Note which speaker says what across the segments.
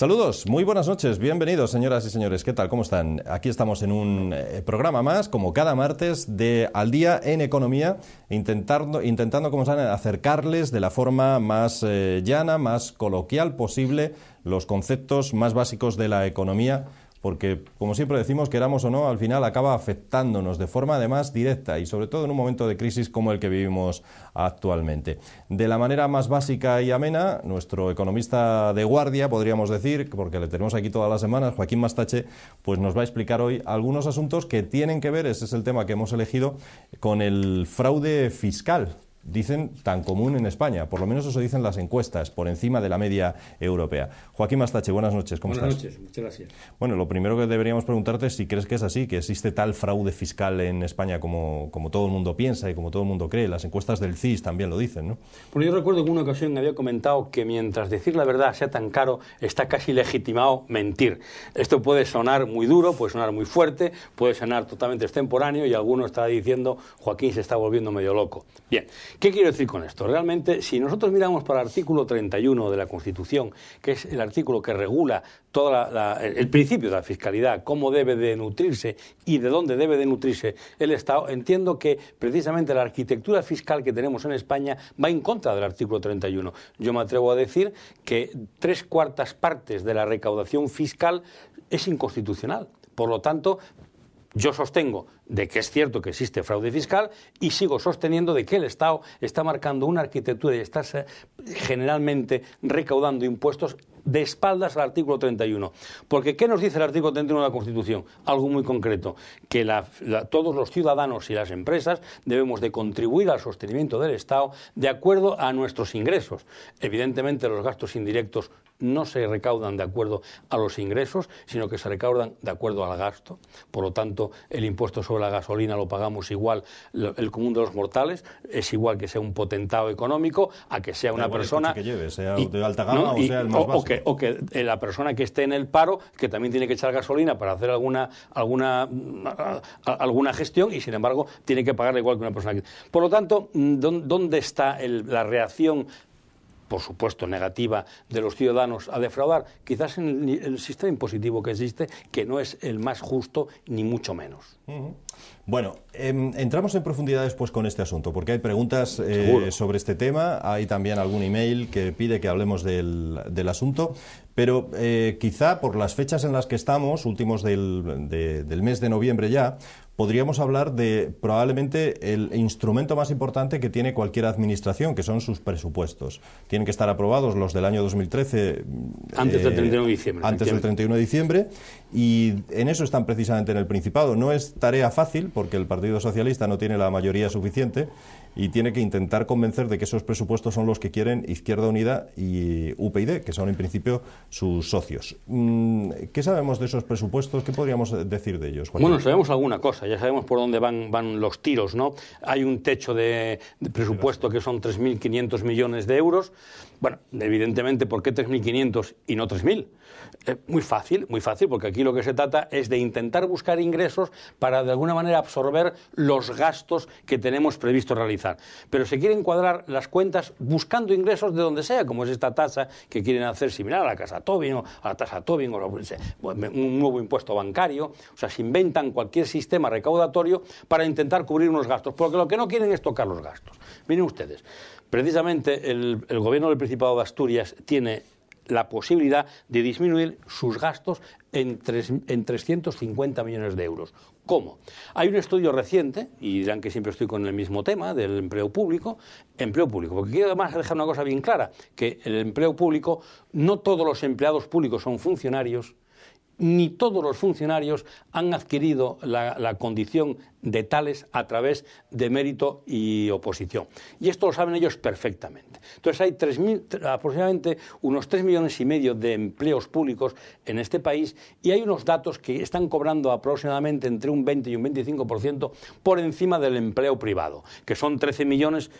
Speaker 1: Saludos, muy buenas noches, bienvenidos señoras y señores, ¿qué tal? ¿Cómo están? Aquí estamos en un eh, programa más, como cada martes, de Al día en Economía, intentando, intentando como saben, acercarles de la forma más eh, llana, más coloquial posible los conceptos más básicos de la economía porque, como siempre decimos, queramos o no, al final acaba afectándonos de forma además directa y sobre todo en un momento de crisis como el que vivimos actualmente. De la manera más básica y amena, nuestro economista de guardia, podríamos decir, porque le tenemos aquí todas las semanas, Joaquín Mastache, pues nos va a explicar hoy algunos asuntos que tienen que ver, ese es el tema que hemos elegido, con el fraude fiscal dicen tan común en España, por lo menos eso dicen las encuestas, por encima de la media europea. Joaquín Mastache, buenas noches, ¿cómo buenas estás? Buenas
Speaker 2: noches, muchas gracias.
Speaker 1: Bueno, lo primero que deberíamos preguntarte es si crees que es así, que existe tal fraude fiscal en España como, como todo el mundo piensa y como todo el mundo cree. Las encuestas del CIS también lo dicen, ¿no?
Speaker 2: Bueno, yo recuerdo que en una ocasión había comentado que mientras decir la verdad sea tan caro, está casi legitimado mentir. Esto puede sonar muy duro, puede sonar muy fuerte, puede sonar totalmente extemporáneo y alguno está diciendo, Joaquín se está volviendo medio loco. Bien. ¿Qué quiero decir con esto? Realmente, si nosotros miramos para el artículo 31 de la Constitución, que es el artículo que regula todo el principio de la fiscalidad, cómo debe de nutrirse y de dónde debe de nutrirse el Estado, entiendo que precisamente la arquitectura fiscal que tenemos en España va en contra del artículo 31. Yo me atrevo a decir que tres cuartas partes de la recaudación fiscal es inconstitucional. Por lo tanto, yo sostengo de que es cierto que existe fraude fiscal y sigo sosteniendo de que el Estado está marcando una arquitectura y está generalmente recaudando impuestos de espaldas al artículo 31. Porque ¿qué nos dice el artículo 31 de la Constitución? Algo muy concreto, que todos los ciudadanos y las empresas debemos de contribuir al sostenimiento del Estado de acuerdo a nuestros ingresos. Evidentemente los gastos indirectos no se recaudan de acuerdo a los ingresos, sino que se recaudan de acuerdo al gasto. Por lo tanto, el impuesto sobre la gasolina lo pagamos igual el común de los mortales, es igual que sea un potentado económico a que sea una persona... Que lleve, sea de alta gama o que, eh, la persona que esté en el paro, que también tiene que echar gasolina para hacer alguna, alguna, alguna gestión y, sin embargo, tiene que pagar igual que una persona que... Por lo tanto, mm, ¿dónde está la reacción por supuesto, negativa de los ciudadanos a defraudar, quizás en el, sistema impositivo que existe, que no es el más justo ni mucho menos.
Speaker 1: Bueno, em, entramos en profundidad después con este asunto, porque hay preguntas eh, sobre este tema, hay también algún email que pide que hablemos del, asunto, pero eh, quizá por las fechas en las que estamos, últimos del, mes de noviembre ya, podríamos hablar de probablemente el instrumento más importante que tiene cualquier administración, que son sus presupuestos. Tienen que estar aprobados los del año 2013. Eh, antes del 31
Speaker 2: de diciembre. Antes del
Speaker 1: 31 de diciembre. Y en eso están precisamente en el Principado. No es tarea fácil porque el Partido Socialista no tiene la mayoría suficiente y tiene que intentar convencer de que esos presupuestos son los que quieren Izquierda Unida y UPyD, que son en principio sus socios. Mm, ¿Qué sabemos de esos presupuestos? ¿Qué podríamos decir de ellos? Bueno,
Speaker 2: sabemos alguna cosa, ya sabemos por dónde van, van los tiros, ¿no? Hay un techo de, de presupuesto que son 3.500 millones de euros. Bueno, evidentemente, ¿por qué 3.500 y no 3.000? Es eh, muy fácil, muy fácil, porque aquí lo que se trata es de intentar buscar ingresos para de alguna manera absorber los gastos que tenemos previsto realizar. Pero se quieren cuadrar las cuentas buscando ingresos de donde sea, como es esta tasa que quieren hacer similar a la casa Tobin o a la tasa Tobin o un nuevo impuesto bancario. O sea, se inventan cualquier sistema recaudatorio para intentar cubrir unos gastos, porque lo que no quieren es tocar los gastos. Miren ustedes, Precisamente el, gobierno del Principado de Asturias tiene la posibilidad de disminuir sus gastos en, 350 millones de euros. ¿Cómo? Hay un estudio reciente, y dirán que siempre estoy con el mismo tema, del empleo público, empleo público, porque quiero además dejar una cosa bien clara, que el empleo público, no todos los empleados públicos son funcionarios, ni todos los funcionarios han adquirido la, la condición de tales a través de mérito y oposición. Y esto lo saben ellos perfectamente. Entonces hay aproximadamente unos 3 millones y medio de empleos públicos en este país y hay unos datos que están cobrando aproximadamente entre un 20 y un 25% por encima del empleo privado, que son 13 millones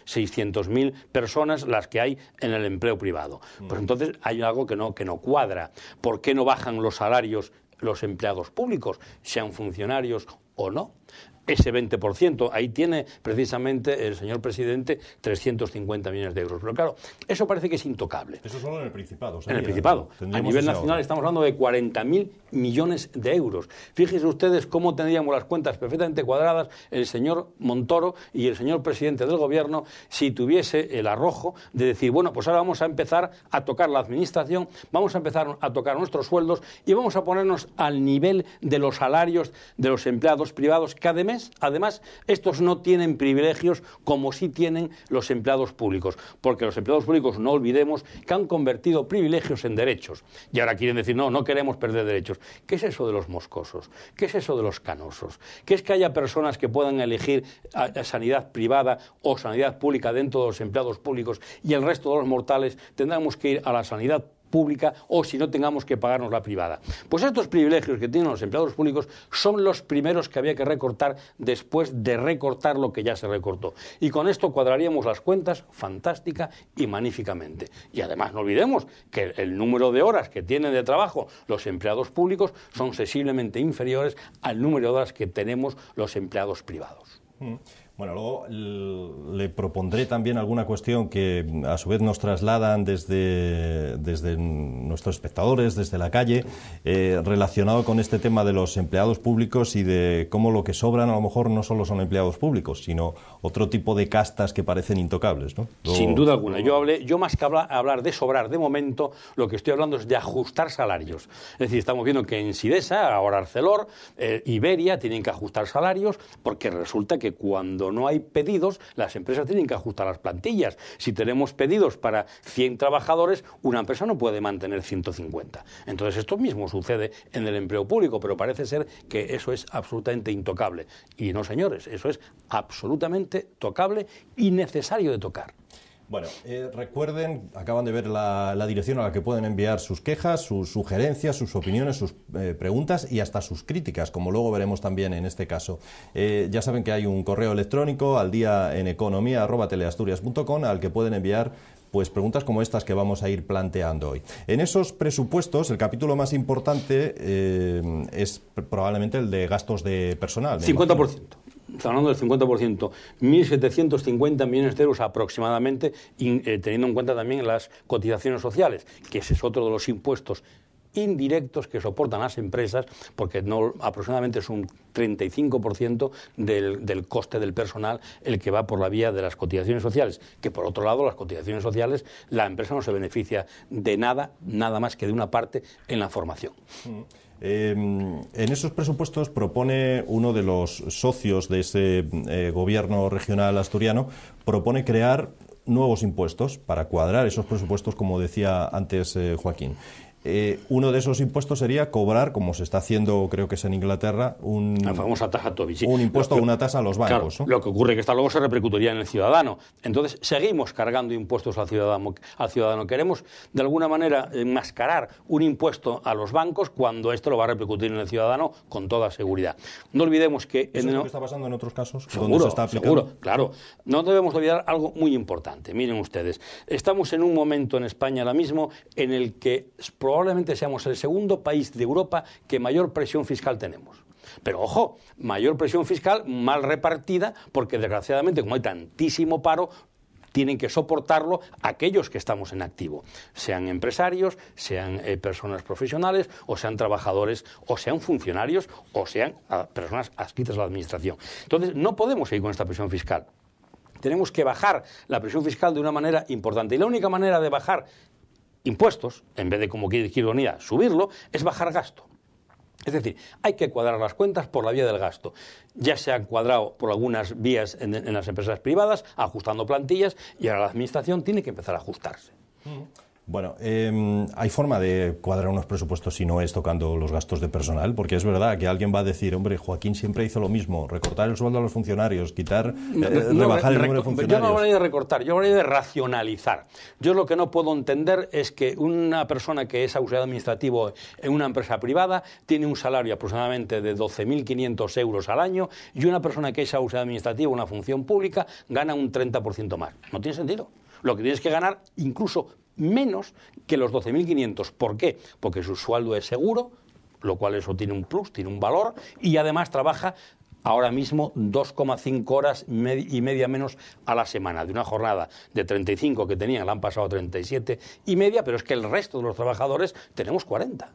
Speaker 2: mil personas las que hay en el empleo privado. Pues mm. entonces hay algo que no, que no cuadra. ¿Por qué no bajan los salarios los empleados públicos, sean funcionarios o no ese 20%. Ahí tiene precisamente el señor presidente 350 millones de euros. Pero claro, eso parece que es intocable.
Speaker 1: Eso solo en el Principado. en el Principado. A nivel nacional
Speaker 2: estamos hablando de 40.000 millones de euros. Fíjense ustedes cómo tendríamos las cuentas perfectamente cuadradas el señor Montoro y el señor presidente del Gobierno si tuviese el arrojo de decir, bueno, pues ahora vamos a empezar a tocar la administración, vamos a empezar a tocar nuestros sueldos y vamos a ponernos al nivel de los salarios de los empleados privados cada mes Además, estos no tienen privilegios como sí tienen los empleados públicos, porque los empleados públicos, no olvidemos, que han convertido privilegios en derechos. Y ahora quieren decir, no, no queremos perder derechos. ¿Qué es eso de los moscosos? ¿Qué es eso de los canosos? ¿Qué es que haya personas que puedan elegir sanidad privada o sanidad pública dentro de los empleados públicos y el resto de los mortales tendremos que ir a la sanidad pública? pública o si no tengamos que pagarnos la privada. Pues estos privilegios que tienen los empleados públicos son los primeros que había que recortar después de recortar lo que ya se recortó. Y con esto cuadraríamos las cuentas fantástica y magníficamente. Y además no olvidemos que el número de horas que tienen de trabajo los empleados públicos son sensiblemente inferiores al número de horas que tenemos los empleados privados.
Speaker 1: Mm. Bueno, luego le propondré también alguna cuestión que a su vez nos trasladan desde, desde nuestros espectadores, desde la calle, eh, relacionado con este tema de los empleados públicos y de cómo lo que sobran a lo mejor no solo son empleados públicos, sino otro tipo de castas que parecen intocables. ¿no? Sin duda alguna.
Speaker 2: Yo, hablé, yo más que hablar, de sobrar de momento, lo que estoy hablando es de ajustar salarios. Es decir, estamos viendo que en Sidesa, ahora Arcelor, eh, Iberia tienen que ajustar salarios porque resulta que cuando no hay pedidos, las empresas tienen que ajustar las plantillas. Si tenemos pedidos para 100 trabajadores, una empresa no puede mantener 150. Entonces, esto mismo sucede en el empleo público, pero parece ser que eso es absolutamente intocable. Y no, señores, eso es absolutamente tocable y necesario de tocar. Bueno, eh,
Speaker 1: recuerden, acaban de ver la, dirección a la que pueden enviar sus quejas, sus sugerencias, sus opiniones, sus eh, preguntas y hasta sus críticas, como luego veremos también en este caso. Eh, ya saben que hay un correo electrónico al día en economía arroba, al que pueden enviar pues preguntas como estas que vamos a ir planteando hoy. En esos presupuestos, el capítulo más importante es probablemente el de gastos de personal. 50%
Speaker 2: hablando del 50%, 1.750 millones de euros aproximadamente, eh, teniendo en cuenta también las cotizaciones sociales, que ese es otro de los impuestos indirectos que soportan las empresas, porque aproximadamente es un 35% del, del, coste del personal el que va por la vía de las cotizaciones sociales, que por otro lado las cotizaciones sociales la empresa no se beneficia de nada, nada más que de una parte en la formación. Mm.
Speaker 1: Em, en esos presupuestos propone uno de los socios de ese eh, gobierno regional asturiano, propone crear nuevos impuestos para cuadrar esos presupuestos, como decía antes eh, Joaquín. Eh, uno de esos impuestos sería cobrar, como se está haciendo, creo que es en Inglaterra, un,
Speaker 2: famosa un impuesto o una tasa a los bancos. Lo que ocurre es que luego se repercutiría en el ciudadano. Entonces, seguimos cargando impuestos al ciudadano. Al ciudadano. Queremos, de alguna manera, enmascarar un impuesto a los bancos cuando esto lo va a repercutir en el ciudadano con toda seguridad. No olvidemos que... en es lo que está
Speaker 1: pasando en otros casos? Seguro, se está aplicando? seguro,
Speaker 2: claro. No debemos olvidar algo muy importante. Miren ustedes, estamos en un momento en España ahora mismo en el que probablemente seamos el segundo país de Europa que mayor presión fiscal tenemos. Pero ojo, mayor presión fiscal mal repartida, porque desgraciadamente como hay tantísimo paro, tienen que soportarlo aquellos que estamos en activo, sean empresarios, sean eh, personas profesionales, o sean trabajadores, o sean funcionarios, o sean ah, personas adscritas a la administración. Entonces, no podemos seguir con esta presión fiscal. Tenemos que bajar la presión fiscal de una manera importante. Y la única manera de bajar impuestos, en vez de como quiere decir Bonilla, subirlo, es bajar gasto. Es decir, hay que cuadrar las cuentas por la vía del gasto. Ya se han cuadrado por algunas vías en, las empresas privadas, ajustando plantillas, y ahora la Administración tiene que empezar a ajustarse.
Speaker 1: Mm. Bueno, em, hay forma de cuadrar unos presupuestos si no es tocando los gastos de personal, porque es verdad que alguien va a decir, hombre, Joaquín siempre hizo lo mismo, recortar el sueldo a los funcionarios, quitar, eh, rebajar el número de funcionarios. Yo no hablaría de
Speaker 2: recortar, yo hablaría de racionalizar. Yo lo que no puedo entender es que una persona que es auxiliar administrativo en una empresa privada tiene un salario aproximadamente de 12.500 euros al año y una persona que es auxiliar administrativo en una función pública gana un 30% más. No tiene sentido. Lo que tienes que ganar incluso menos que los 12.500. ¿Por qué? Porque su sueldo es seguro, lo cual eso tiene un plus, tiene un valor, y además trabaja ahora mismo 2,5 horas y media menos a la semana, de una jornada de 35 que tenían, la han pasado a 37 y media, pero es que el resto de los trabajadores tenemos 40.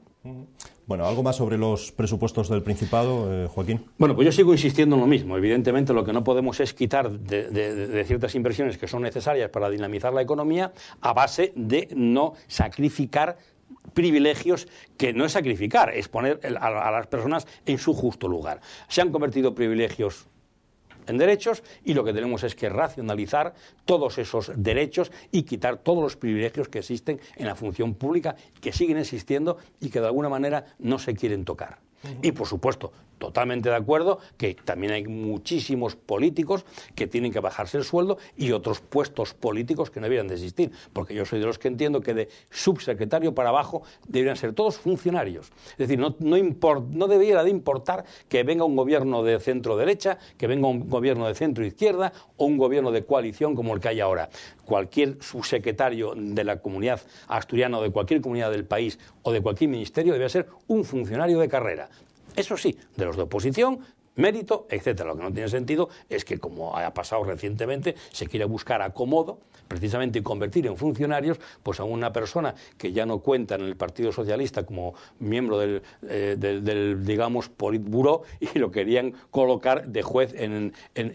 Speaker 1: Bueno, algo más sobre los presupuestos del Principado, eh, Joaquín.
Speaker 2: Bueno, pues yo sigo insistiendo en lo mismo. Evidentemente, lo que no podemos es quitar de, de ciertas inversiones que son necesarias para dinamizar la economía a base de no sacrificar privilegios que no es sacrificar, es poner a, las personas en su justo lugar. Se han convertido privilegios en derechos y lo que tenemos es que racionalizar todos esos derechos y quitar todos los privilegios que existen en la función pública, que siguen existiendo y que de alguna manera no se quieren tocar. Y por supuesto, totalmente de acuerdo que también hay muchísimos políticos que tienen que bajarse el sueldo y otros puestos políticos que no deberían de existir, porque yo soy de los que entiendo que de subsecretario para abajo deberían ser todos funcionarios. Es decir, no, no, debiera de importar que venga un gobierno de centro derecha, que venga un gobierno de centro izquierda o un gobierno de coalición como el que hay ahora. Cualquier subsecretario de la comunidad asturiana o de cualquier comunidad del país o de cualquier ministerio debe ser un funcionario de carrera eso sí, de los de oposición, mérito, etcétera. Lo que no tiene sentido es que, como ha pasado recientemente, se quiere buscar acomodo, precisamente, y convertir en funcionarios, pues a una persona que ya no cuenta en el Partido Socialista como miembro del, eh, digamos, politburo, y lo querían colocar de juez en, en,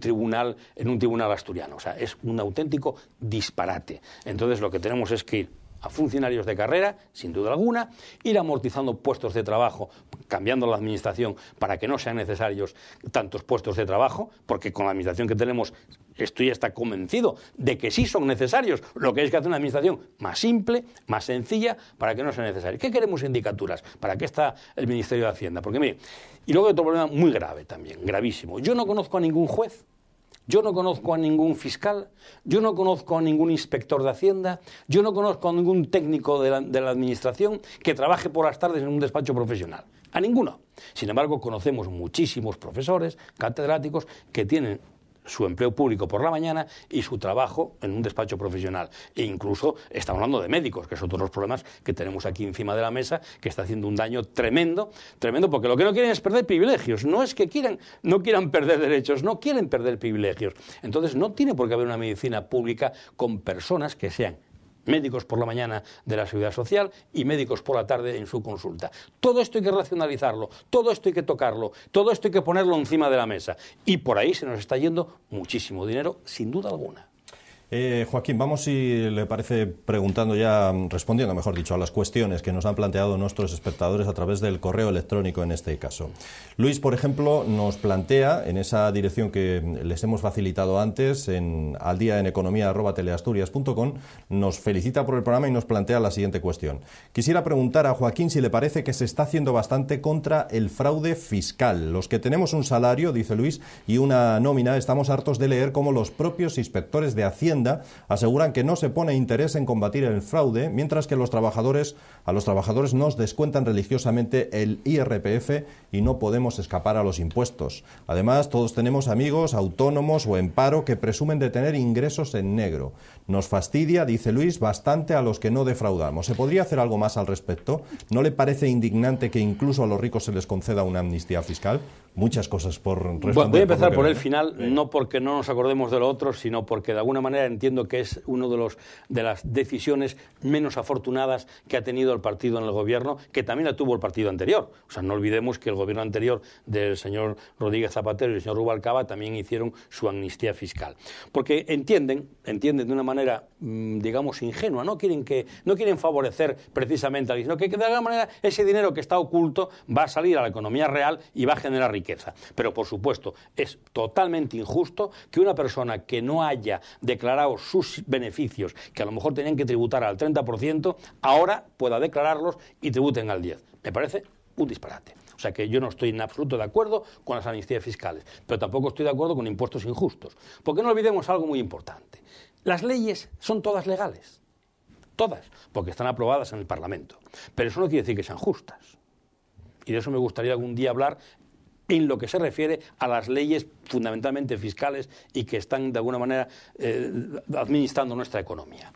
Speaker 2: tribunal, en un tribunal asturiano. O sea, es un auténtico disparate. Entonces, lo que tenemos es que ir a funcionarios de carrera, sin duda alguna, ir amortizando puestos de trabajo, cambiando la administración para que no sean necesarios tantos puestos de trabajo, porque con la administración que tenemos estoy hasta convencido de que sí son necesarios, lo que es que hacer una administración más simple, más sencilla, para que no sea necesario. ¿Qué queremos indicaturas? ¿Para qué está el Ministerio de Hacienda? Porque mire, y luego otro problema muy grave también, gravísimo. Yo no conozco a ningún juez yo no conozco a ningún fiscal, yo no conozco a ningún inspector de Hacienda, yo no conozco a ningún técnico de la, Administración que trabaje por las tardes en un despacho profesional. A ninguno. Sin embargo, conocemos muchísimos profesores, catedráticos, que tienen su empleo público por la mañana y su trabajo en un despacho profesional. E incluso estamos hablando de médicos, que son de los problemas que tenemos aquí encima de la mesa, que está haciendo un daño tremendo, tremendo, porque lo que no quieren es perder privilegios. No es que quieran, no quieran perder derechos, no quieren perder privilegios. Entonces no tiene por qué haber una medicina pública con personas que sean médicos por la mañana de la seguridad social y médicos por la tarde en su consulta. Todo esto hay que racionalizarlo, todo esto hay que tocarlo, todo esto hay que ponerlo encima de la mesa. Y por ahí se nos está yendo muchísimo dinero, sin duda alguna.
Speaker 1: Eh, Joaquín, vamos, si le parece, preguntando ya, respondiendo, mejor dicho, a las cuestiones que nos han planteado nuestros espectadores a través del correo electrónico en este caso. Luis, por ejemplo, nos plantea en esa dirección que les hemos facilitado antes, en com, nos felicita por el programa y nos plantea la siguiente cuestión. Quisiera preguntar a Joaquín si le parece que se está haciendo bastante contra el fraude fiscal. Los que tenemos un salario, dice Luis, y una nómina, estamos hartos de leer cómo los propios inspectores de Hacienda aseguran que no se pone interés en combatir el fraude, mientras que los trabajadores, a los trabajadores nos descuentan religiosamente el IRPF y no podemos escapar a los impuestos. Además, todos tenemos amigos autónomos o en paro que presumen de tener ingresos en negro. Nos fastidia, dice Luis, bastante a los que no defraudamos. ¿Se podría hacer algo más al respecto? ¿No le parece indignante que incluso a los ricos se les conceda una amnistía fiscal? muchas cosas por responder. voy a empezar por, el
Speaker 2: final, no porque no nos acordemos de lo otro, sino porque de alguna manera entiendo que es una de, los, de las decisiones menos afortunadas que ha tenido el partido en el gobierno, que también la tuvo el partido anterior. O sea, no olvidemos que el gobierno anterior del señor Rodríguez Zapatero y el señor Rubalcaba también hicieron su amnistía fiscal. Porque entienden, entienden de una manera, mm, digamos, ingenua, no quieren, que, no quieren favorecer precisamente a sino que de alguna manera ese dinero que está oculto va a salir a la economía real y va a generar riqueza. Pero, por supuesto, es totalmente injusto que una persona que no haya declarado sus beneficios, que a lo mejor tenían que tributar al 30%, ahora pueda declararlos y tributen al 10%. Me parece un disparate. O sea que yo no estoy en absoluto de acuerdo con las amnistías fiscales, pero tampoco estoy de acuerdo con impuestos injustos. Porque no olvidemos algo muy importante. Las leyes son todas legales. Todas, porque están aprobadas en el Parlamento. Pero eso no quiere decir que sean justas. Y de eso me gustaría algún día hablar en lo que se refiere a las leyes fundamentalmente fiscales y que están de alguna manera eh, administrando nuestra economía.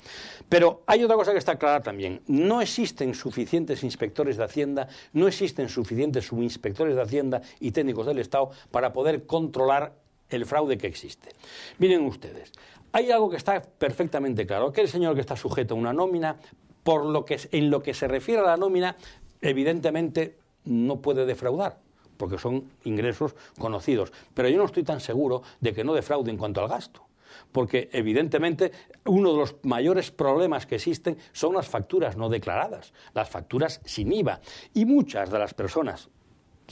Speaker 2: Pero hay otra cosa que está clara también. No existen suficientes inspectores de Hacienda, no existen suficientes subinspectores de Hacienda y técnicos del Estado para poder controlar el fraude que existe. Miren ustedes, hay algo que está perfectamente claro. que el señor que está sujeto a una nómina, por lo que, en lo que se refiere a la nómina, evidentemente no puede defraudar porque son ingresos conocidos. Pero yo no estoy tan seguro de que no defraude en cuanto al gasto porque evidentemente uno de los mayores problemas que existen son las facturas no declaradas, las facturas sin IVA. Y muchas de las personas,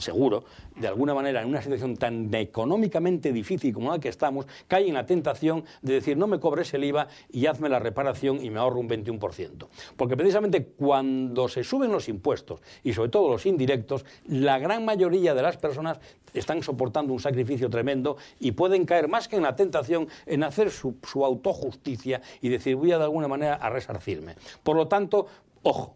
Speaker 2: seguro, de alguna manera en una situación tan económicamente difícil como la que estamos, cae en la tentación de decir no me cobres el IVA y hazme la reparación y me ahorro un 21%. Porque precisamente cuando se suben los impuestos y sobre todo los indirectos, la gran mayoría de las personas están soportando un sacrificio tremendo y pueden caer más que en la tentación en hacer su, autojusticia y decir voy a de alguna manera a resarcirme. Por lo tanto, ojo,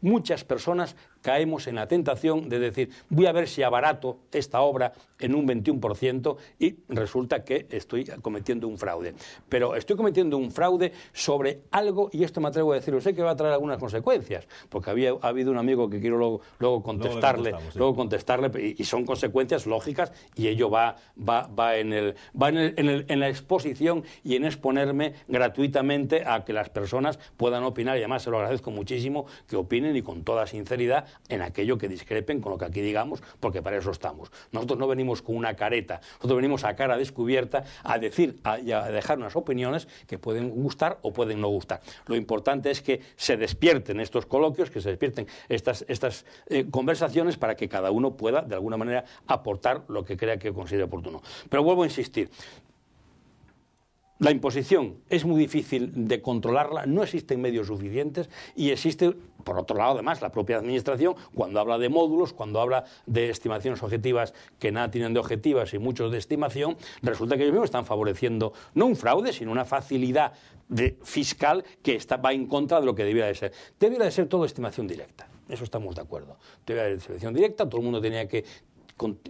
Speaker 2: muchas personas caemos en la tentación de decir, voy a ver si abarato esta obra en un 21% y resulta que estoy cometiendo un fraude. Pero estoy cometiendo un fraude sobre algo, y esto me atrevo a decirlo, sé que va a traer algunas consecuencias, porque había ha habido un amigo que quiero luego, contestarle, luego, contestarle, y, son consecuencias lógicas, y ello va, va, va, en, el, va en la exposición y en exponerme gratuitamente a que las personas puedan opinar, y además se lo agradezco muchísimo que opinen y con toda sinceridad en aquello que discrepen con lo que aquí digamos, porque para eso estamos. Nosotros no venimos con una careta, nosotros venimos a cara descubierta a decir a, a dejar unas opiniones que pueden gustar o pueden no gustar. Lo importante es que se despierten estos coloquios, que se despierten estas, eh, conversaciones para que cada uno pueda, de alguna manera, aportar lo que crea que considere oportuno. Pero vuelvo a insistir, la imposición es muy difícil de controlarla, no existen medios suficientes y existe, por otro lado, además, la propia Administración, cuando habla de módulos, cuando habla de estimaciones objetivas que nada tienen de objetivas y muchos de estimación, resulta que ellos mismos están favoreciendo no un fraude, sino una facilidad fiscal que va en contra de lo que debiera de ser. Debiera de ser todo estimación directa. Eso estamos de acuerdo. Debiera de ser estimación directa, todo el mundo tenía que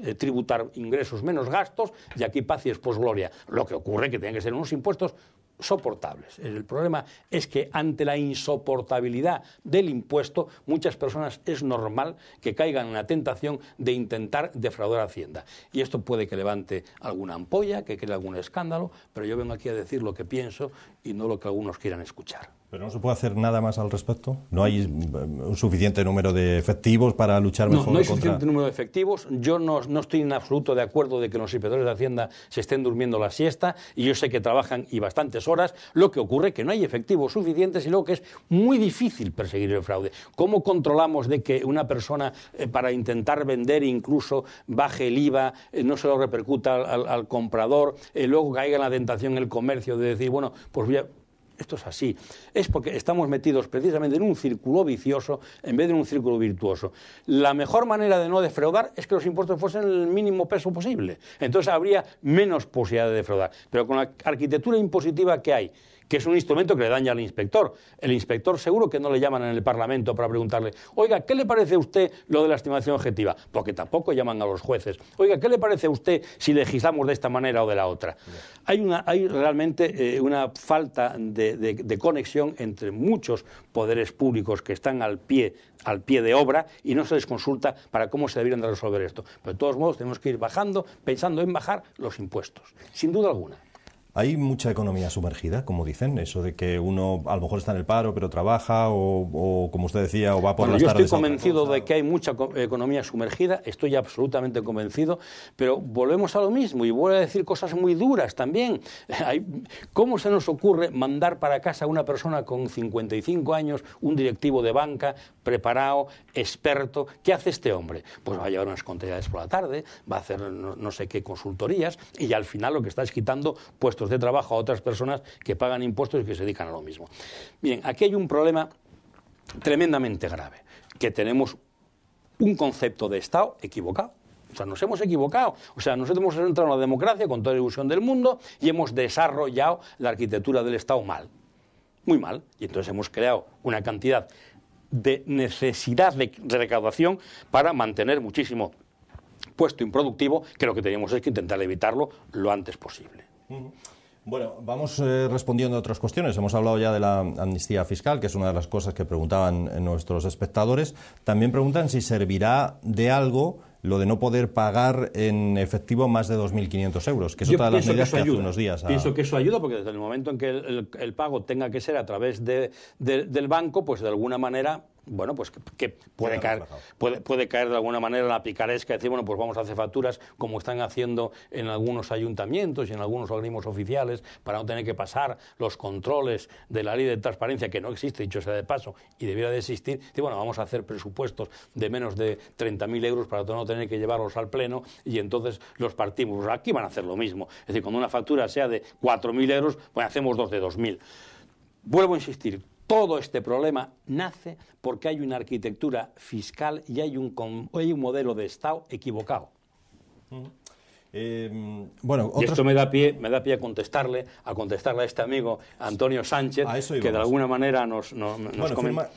Speaker 2: eh, tributar ingresos menos gastos y aquí paz y después gloria. Lo que ocurre es que tienen que ser unos impuestos soportables. El problema es que ante la insoportabilidad del impuesto, muchas personas es normal que caigan en la tentación de intentar defraudar Hacienda. Y esto puede que levante alguna ampolla, que cree algún escándalo, pero yo vengo aquí a decir lo que pienso y no lo que algunos quieran escuchar. ¿Pero
Speaker 1: no se puede hacer nada más al respecto? ¿No hay mm, un suficiente número de efectivos para luchar mejor no, no hay suficiente
Speaker 2: número de efectivos. Yo no, no, estoy en absoluto de acuerdo de que los inspectores de Hacienda se estén durmiendo la siesta y yo sé que trabajan y bastantes horas. Lo que ocurre es que no hay efectivos suficientes y luego que es muy difícil perseguir el fraude. ¿Cómo controlamos de que una persona eh, para intentar vender incluso baje el IVA, eh, no se lo repercuta al, comprador, eh, luego caiga en la tentación el comercio de decir, bueno, pues voy a esto es así. Es porque estamos metidos precisamente en un círculo vicioso en vez de un círculo virtuoso. La mejor manera de no defraudar es que los impuestos fuesen el mínimo peso posible. Entonces habría menos posibilidad de defraudar. Pero con la arquitectura impositiva que hay, que es un instrumento que le daña al inspector. El inspector seguro que no le llaman en el Parlamento para preguntarle, oiga, ¿qué le parece a usted lo de la estimación objetiva? Porque tampoco llaman a los jueces. Oiga, ¿qué le parece a usted si legislamos de esta manera o de la otra? Hay, realmente eh, una falta de, conexión entre muchos poderes públicos que están al pie al pie de obra y no se les consulta para cómo se debieran de resolver esto. Pero de todos modos tenemos que ir bajando, pensando en bajar los impuestos, sin duda alguna.
Speaker 1: Hay mucha economía sumergida, como dicen, eso de que uno a lo mejor está en el paro, pero trabaja, o, como usted decía, o va por las yo tardes. estoy
Speaker 2: convencido de que hay mucha economía sumergida, estoy absolutamente convencido, pero volvemos a lo mismo y vuelvo a decir cosas muy duras también. ¿Cómo se nos ocurre mandar para casa a una persona con 55 años, un directivo de banca, preparado, experto? ¿Qué hace este hombre? Pues va a llevar unas contabilidades por la tarde, va a hacer no, sé qué consultorías y al final lo que está es quitando puestos de trabajo a otras personas que pagan impuestos y que se dedican a lo mismo. Bien, aquí hay un problema tremendamente grave, que tenemos un concepto de Estado equivocado. O sea, nos hemos equivocado. O sea, nosotros hemos entrado en la democracia con toda la ilusión del mundo y hemos desarrollado la arquitectura del Estado mal. Muy mal. Y entonces hemos creado una cantidad de necesidad de recaudación para mantener muchísimo puesto improductivo, que lo que tenemos es que intentar evitarlo lo antes posible.
Speaker 1: Bueno, vamos eh, respondiendo a otras cuestiones. Hemos hablado ya de la amnistía fiscal, que es una de las cosas que preguntaban eh, nuestros espectadores. También preguntan si servirá de algo lo de no poder pagar en efectivo más de 2.500 euros, que es otra de las medidas que, hace unos días. Pienso
Speaker 2: que eso ayuda porque desde el momento en que el, pago tenga que ser a través de, del banco, pues de alguna manera bueno, pues que, puede, caer, puede, caer de alguna manera la picaresca, decir, bueno, pues vamos a hacer facturas como están haciendo en algunos ayuntamientos y en algunos organismos oficiales para no tener que pasar los controles de la ley de transparencia que no existe, dicho sea de paso, y debiera de existir. Y bueno, vamos a hacer presupuestos de menos de 30.000 euros para no tener que llevarlos al Pleno y entonces los partimos. Pues aquí van a hacer lo mismo. Es decir, cuando una factura sea de 4.000 euros, pues hacemos dos de 2.000. Vuelvo a insistir, todo este problema nace porque hay una arquitectura fiscal y hay un, modelo de Estado equivocado. Mm. Em, bueno, y esto me da pie, me da pie a contestarle, a contestarle a este amigo Antonio Sánchez, que de alguna manera nos, nos,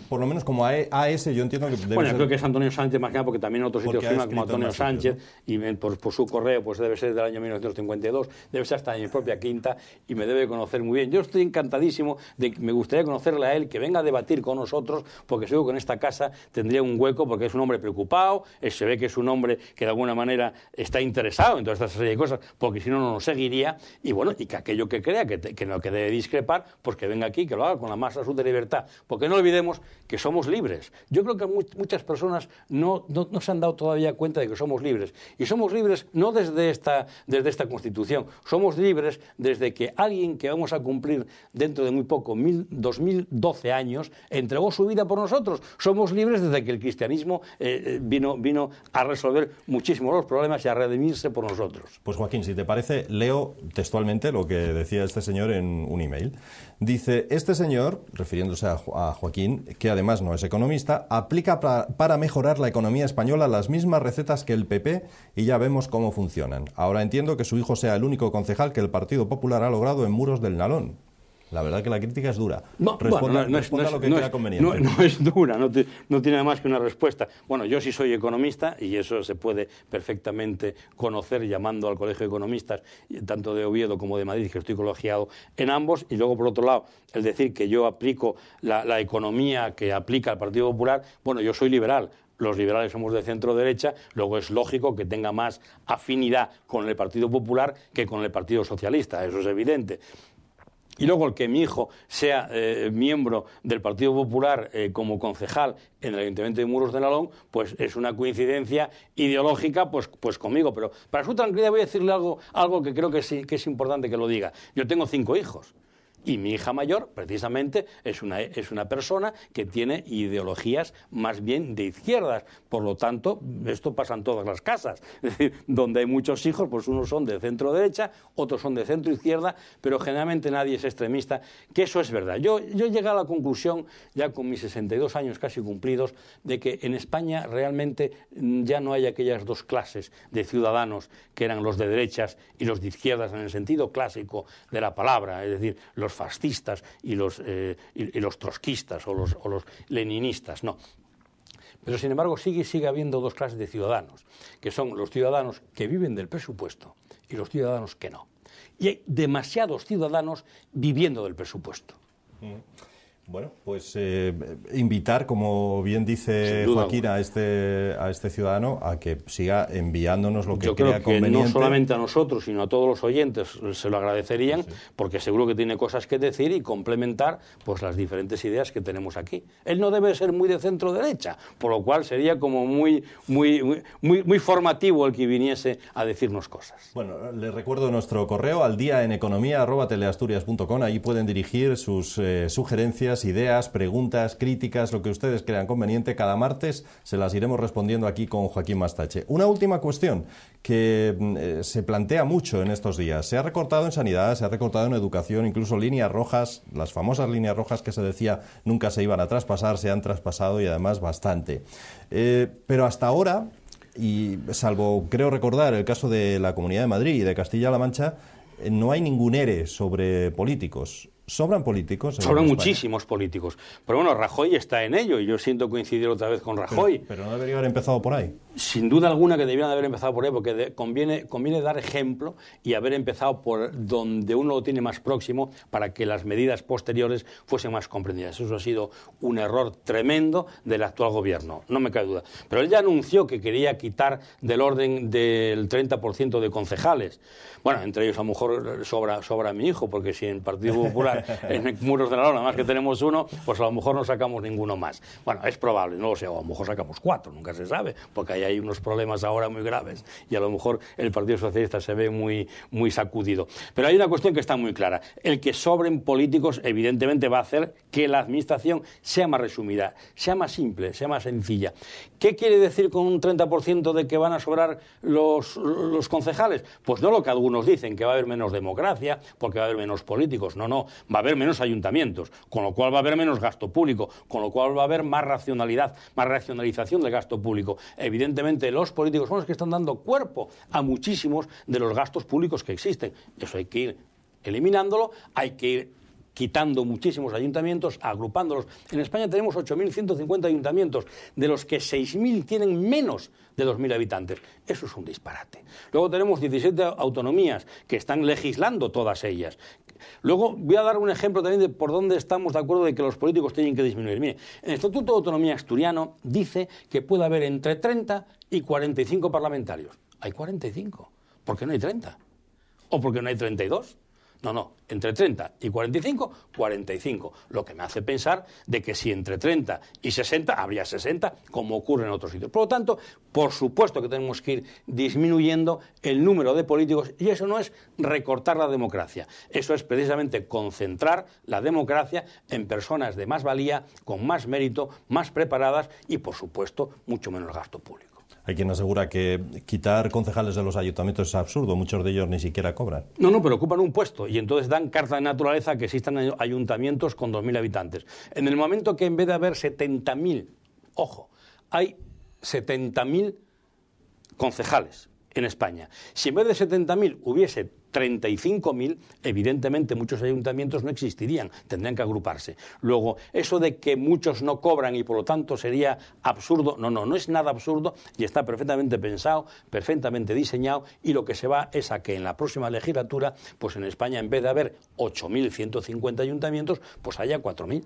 Speaker 1: por lo menos como AS, e, yo entiendo que bueno, creo que
Speaker 2: es Antonio Sánchez más que nada, porque también en otros sitios firma como Antonio Sánchez y por, su correo, pues debe ser del año 1952, debe ser hasta en mi propia quinta y me debe conocer muy bien. Yo estoy encantadísimo de me gustaría conocerle a él, que venga a debatir con nosotros, porque seguro que en esta casa tendría un hueco, porque es un hombre preocupado, eh, se ve que es un hombre que de alguna manera está interesado, entonces serie porque si no, no nos seguiría. Y bueno, y que aquello que crea que, que no que debe discrepar, pues que venga aquí, que lo haga con la más absoluta libertad. Porque no olvidemos que somos libres. Yo creo que muchas personas no, no, se han dado todavía cuenta de que somos libres. Y somos libres no desde esta, desde esta Constitución, somos libres desde que alguien que vamos a cumplir dentro de muy poco, mil, 2012 años, entregó su vida por nosotros. Somos libres desde que el cristianismo eh, eh, vino, vino a resolver muchísimos los problemas y a redimirse por nosotros.
Speaker 1: Pues Joaquín, si te parece, leo textualmente lo que decía este señor en un email. Dice, este señor, refiriéndose a, Joaquín, que además no es economista, aplica para mejorar la economía española las mismas recetas que el PP y ya vemos cómo funcionan. Ahora entiendo que su hijo sea el único concejal que el Partido Popular ha logrado en muros del Nalón.
Speaker 2: La verdad que la crítica es dura. No, no, es, lo que no, conveniente. no, es dura, no, tiene nada más que una respuesta. Bueno, yo sí soy economista y eso se puede perfectamente conocer llamando al Colegio de Economistas, tanto de Oviedo como de Madrid, que estoy colegiado en ambos. Y luego, por otro lado, el decir que yo aplico la, la economía que aplica el Partido Popular, bueno, yo soy liberal, los liberales somos de centro derecha, luego es lógico que tenga más afinidad con el Partido Popular que con el Partido Socialista, eso es evidente y luego el que mi hijo sea eh, miembro del Partido Popular eh, como concejal en el Ayuntamiento de Muros de Nalón, pues es una coincidencia ideológica pues, pues conmigo. Pero para su tranquilidad voy a decirle algo, algo que creo que es importante que lo diga. Yo tengo cinco hijos. Y mi hija mayor, precisamente, es una, es una persona que tiene ideologías más bien de izquierdas. Por lo tanto, esto pasa en todas las casas. Es decir, donde hay muchos hijos, pues unos son de centro-derecha, otros son de centro-izquierda, pero generalmente nadie es extremista, que eso es verdad. Yo, yo llegué a la conclusión, ya con mis 62 años casi cumplidos, de que en España realmente mm, ya no hay aquellas dos clases de ciudadanos que eran los de derechas y los de izquierdas en el sentido clásico de la palabra, es decir, los fascistas y los, eh, y, los trotskistas o los, leninistas, no. Pero sin embargo sigue, sigue habiendo dos clases de ciudadanos, que son los ciudadanos que viven del presupuesto y los ciudadanos que no. Y hay demasiados ciudadanos viviendo del presupuesto. Mm. Bueno,
Speaker 1: pues eh, invitar, como bien dice Joaquín, a este, a este ciudadano a que siga enviándonos lo que Yo creo que No solamente
Speaker 2: a nosotros, sino a todos los oyentes se lo agradecerían, porque seguro que tiene cosas que decir y complementar pues, las diferentes ideas que tenemos aquí. Él no debe ser muy de centro derecha, por lo cual sería como muy, muy, muy, muy, formativo el que viniese a decirnos cosas.
Speaker 1: Bueno, les recuerdo nuestro correo al día en economía, pueden dirigir sus eh, sugerencias ideas, preguntas, críticas, lo que ustedes crean conveniente. Cada martes se las iremos respondiendo aquí con Joaquín Mastache. Una última cuestión que mm, eh, se plantea mucho en estos días. Se ha recortado en sanidad, se ha recortado en educación, incluso líneas rojas, las famosas líneas rojas que se decía nunca se iban a traspasar, se han traspasado y además bastante. Eh, pero hasta ahora, y salvo creo recordar el caso de la Comunidad de Madrid y de Castilla-La Mancha, eh, no hay ningún ERE sobre políticos. ¿Sobran políticos? Sobran muchísimos
Speaker 2: políticos. Pero bueno, Rajoy está en ello y yo siento coincidir otra vez con Rajoy. Pero,
Speaker 1: pero no debería haber empezado por ahí
Speaker 2: sin duda alguna que debían haber empezado por ahí, porque conviene, conviene dar ejemplo y haber empezado por donde uno lo tiene más próximo para que las medidas posteriores fuesen más comprendidas. Eso ha sido un error tremendo del actual gobierno, no me cae duda. Pero él ya anunció que quería quitar del orden del 30% de concejales. Bueno, entre ellos a lo mejor sobra, sobra mi hijo, porque si en Partido Popular, en Muros de la Lona, más que tenemos uno, pues a lo mejor no sacamos ninguno más. Bueno, es probable, no lo sé, o a lo mejor sacamos cuatro, nunca se sabe, porque hay hay unos problemas ahora muy graves y a lo mejor el Partido Socialista se ve muy, muy sacudido. Pero hay una cuestión que está muy clara. El que sobren políticos evidentemente va a hacer que la administración sea más resumida, sea más simple, sea más sencilla. ¿Qué quiere decir con un 30% de que van a sobrar los, los concejales? Pues no lo que algunos dicen, que va a haber menos democracia porque va a haber menos políticos. No, no, va a haber menos ayuntamientos, con lo cual va a haber menos gasto público, con lo cual va a haber más racionalidad, más racionalización del gasto público. Evidentemente evidentemente los políticos son los que están dando cuerpo a muchísimos de los gastos públicos que existen. Eso hay que ir eliminándolo, hay que ir quitando muchísimos ayuntamientos, agrupándolos. En España tenemos 8.150 ayuntamientos, de los que 6.000 tienen menos de 2.000 habitantes. Eso es un disparate. Luego tenemos 17 autonomías que están legislando todas ellas. Luego voy a dar un ejemplo también de por dónde estamos de acuerdo de que los políticos tienen que disminuir. Mire, el Estatuto de Autonomía Asturiano dice que puede haber entre 30 y 45 parlamentarios. Hay 45. ¿Por qué no hay 30? ¿O porque no hay 32? No, no, entre 30 y 45, 45. Lo que me hace pensar de que si entre 30 y 60 habría 60, como ocurre en otros sitios. Por lo tanto, por supuesto que tenemos que ir disminuyendo el número de políticos y eso no es recortar la democracia. Eso es precisamente concentrar la democracia en personas de más valía, con más mérito, más preparadas y, por supuesto, mucho menos gasto público.
Speaker 1: Hay quien asegura que quitar concejales de los ayuntamientos es absurdo, muchos de ellos ni siquiera cobran.
Speaker 2: No, no, pero ocupan un puesto y entonces dan carta de naturaleza que existan ayuntamientos con 2.000 habitantes. En el momento que en vez de haber 70.000, ojo, hay 70.000 concejales en España. Si en vez de 70.000 hubiese 35.000, evidentemente muchos ayuntamientos no existirían, tendrían que agruparse. Luego, eso de que muchos no cobran y por lo tanto sería absurdo, no, no, no es nada absurdo y está perfectamente pensado, perfectamente diseñado y lo que se va es a que en la próxima legislatura, pues en España en vez de haber 8.150 ayuntamientos, pues haya 4.000.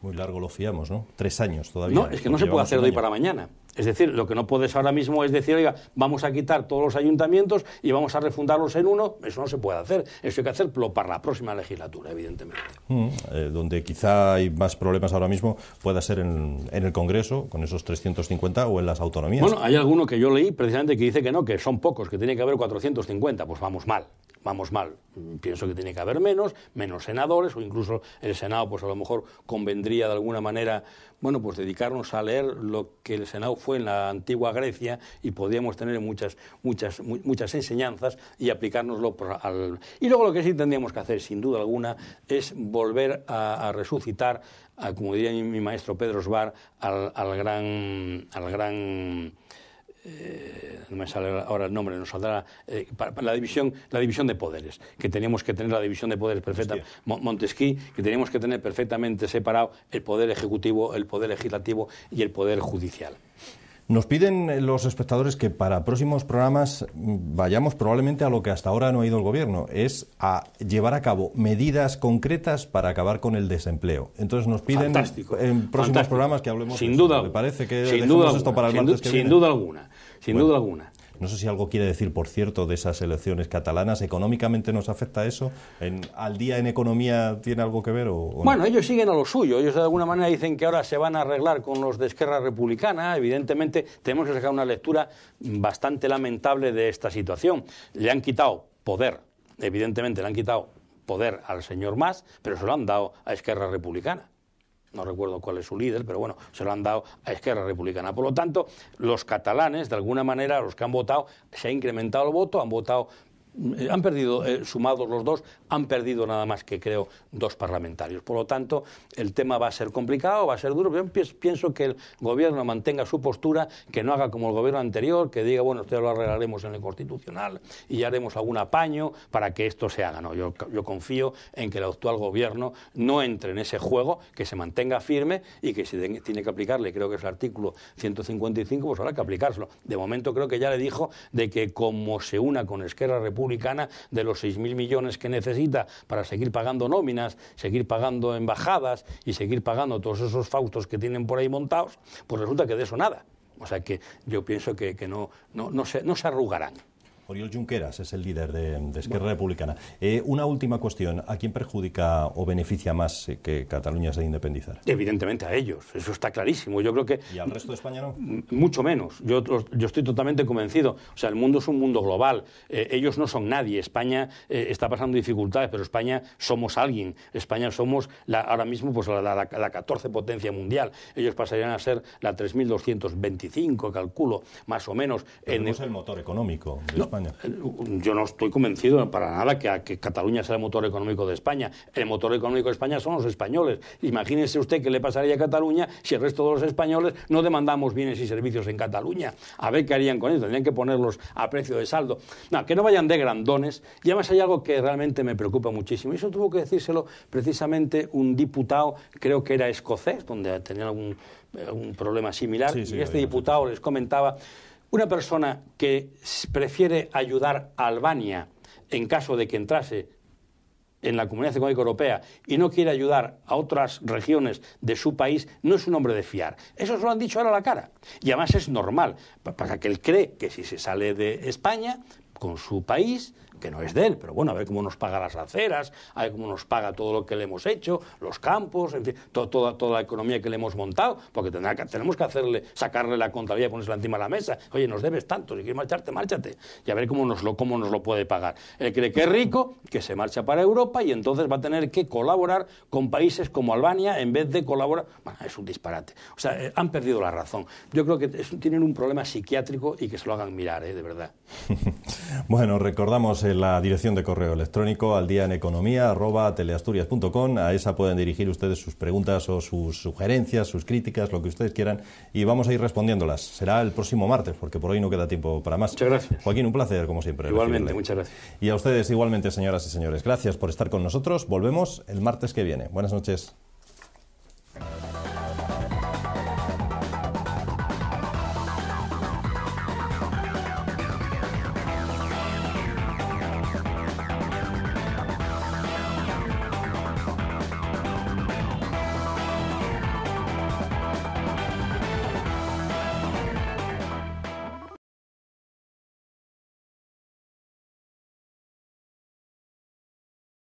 Speaker 2: Muy largo lo
Speaker 1: fiamos, ¿no? Tres años todavía. No, es que no se puede hacer de hoy para
Speaker 2: mañana. Es decir, lo que no puedes ahora mismo es decir, oiga, vamos a quitar todos los ayuntamientos y vamos a refundarlos en uno. Eso no se puede hacer. Eso hay que hacerlo para la próxima legislatura, evidentemente. Mm,
Speaker 1: eh, donde quizá hay más problemas ahora mismo pueda ser en, en, el Congreso, con esos 350 o en las autonomías. Bueno, hay
Speaker 2: alguno que yo leí precisamente que dice que no, que son pocos, que tiene que haber 450. Pues vamos mal. Vamos mal. Pienso que tiene que haber menos, menos senadores, o incluso el Senado, pues a lo mejor convendría de alguna manera bueno, pues dedicarnos a leer lo que el Senado fue en la antigua Grecia y podíamos tener muchas, muchas, muchas enseñanzas y aplicárnoslo al... Y luego lo que sí tendríamos que hacer, sin duda alguna, es volver a, resucitar, como diría mi, maestro Pedro Osbar, al gran... Al gran eh, no me sale ahora el nombre, nos saldrá eh, la división, la división de poderes, que teníamos que tener la división de poderes perfecta, Montesquieu, que teníamos que tener perfectamente separado el poder ejecutivo, el poder legislativo y el poder judicial.
Speaker 1: Nos piden los espectadores que para próximos programas mm, vayamos probablemente a lo que hasta ahora no ha ido el gobierno, es a llevar a cabo medidas concretas para acabar con el desempleo. Entonces nos piden en próximos programas que hablemos. de duda, me parece que sin duda esto para sin, sin duda alguna,
Speaker 2: sin duda alguna.
Speaker 1: No sé si algo quiere decir, por cierto, de esas elecciones catalanas. ¿Económicamente nos afecta eso? ¿En, ¿Al día en economía tiene algo que ver? O, bueno,
Speaker 2: ellos siguen a lo suyo. Ellos de alguna manera dicen que ahora se van a arreglar con los de Esquerra Republicana. Evidentemente, tenemos que sacar una lectura bastante lamentable de esta situación. Le han quitado poder. Evidentemente, le han quitado poder al señor Mas, pero se lo han dado a Esquerra Republicana no recuerdo cuál es su líder, pero bueno, se lo han dado a Esquerra Republicana. Por lo tanto, los catalanes, de alguna manera, los que han votado, se ha incrementado el voto, han votado eh, han perdido, eh, sumados los dos, han perdido nada más que creo dos parlamentarios. Por lo tanto, el tema va a ser complicado, va a ser duro. Yo pienso que el gobierno mantenga su postura, que no haga como el gobierno anterior, que diga, bueno, esto lo arreglaremos en el Constitucional y ya haremos algún apaño para que esto se haga. yo, yo confío en que el actual gobierno no entre en ese juego, que se mantenga firme y que si tiene que aplicarle, creo que es el artículo 155, pues habrá que aplicárselo. De momento creo que ya le dijo de que como se una con Esquerra República, de los 6.000 millones que necesita para seguir pagando nóminas, seguir pagando embajadas y seguir pagando todos esos faustos que tienen por ahí montados, pues resulta que de eso nada. O sea que yo pienso que, no se arrugarán. Oriol
Speaker 1: Junqueras es el líder de, Esquerra Republicana. Eh, una última cuestión. ¿A quién perjudica o beneficia más eh, que Cataluña se independizar?
Speaker 2: Evidentemente a ellos. Eso está clarísimo. Yo creo que... ¿Y al resto de España no? Mucho menos. Yo, yo estoy totalmente convencido. O sea, el mundo es un mundo global. Eh, ellos no son nadie. España está pasando dificultades, pero España somos alguien. España somos la, ahora mismo pues, la, 14 potencia mundial. Ellos pasarían a ser la 3.225, calculo, más o menos. Pero el motor económico de eh, yo no estoy convencido para nada que, Cataluña sea el motor económico de España. El motor económico de España son los españoles. Imagínese usted qué le pasaría a Cataluña si el resto de los españoles no demandamos bienes y servicios en Cataluña. A ver qué harían con eso. Tendrían que ponerlos a precio de saldo. No, que no vayan de grandones. Y además hay algo que realmente me preocupa muchísimo. Y eso tuvo que decírselo precisamente un diputado, creo que era escocés, donde tenía algún, problema similar. y este diputado les comentaba una persona que prefiere ayudar a Albania en caso de que entrase en la Comunidad Económica Europea y no quiere ayudar a otras regiones de su país, no es un hombre de fiar. Eso se lo han dicho ahora a la cara. Y además es normal, para que él cree que si se sale de España, con su país, que no es de él, pero bueno, a ver cómo nos paga las aceras, a ver cómo nos paga todo lo que le hemos hecho, los campos, en fin, toda, toda la economía que le hemos montado, porque que, tenemos que hacerle, sacarle la contabilidad y ponérsela encima de la mesa. Oye, nos debes tanto, si quieres marcharte, márchate, y a ver cómo nos lo, cómo nos lo puede pagar. Él cree que es rico, que se marcha para Europa y entonces va a tener que colaborar con países como Albania en vez de colaborar. Bueno, es un disparate. O sea, eh, han perdido la razón. Yo creo que tienen un problema psiquiátrico y que se lo hagan mirar, eh, de verdad.
Speaker 1: bueno, recordamos eh, la dirección de correo electrónico al día en economía arroba teleasturias.com. A esa pueden dirigir ustedes sus preguntas o sus sugerencias, sus críticas, lo que ustedes quieran y vamos a ir respondiéndolas. Será el próximo martes porque por hoy no queda tiempo para más. Muchas gracias. Joaquín, un placer como siempre. Igualmente, muchas gracias. Y a ustedes igualmente, señoras y señores. Gracias por estar con nosotros. Volvemos el martes que viene. Buenas noches.